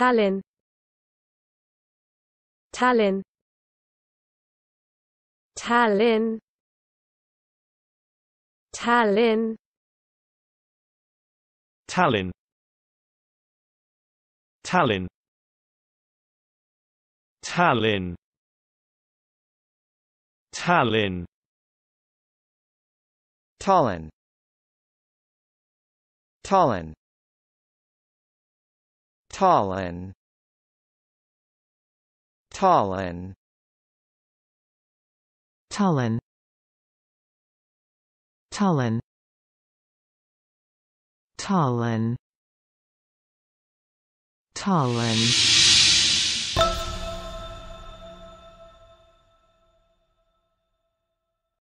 Tallinn Tallinn Tallinn Tallinn Tallinn Tallinn Tallinn Tallinn Tallinn Tallinn Tallinn Tallinn Tallinn Tallinn Tallinn Tallinn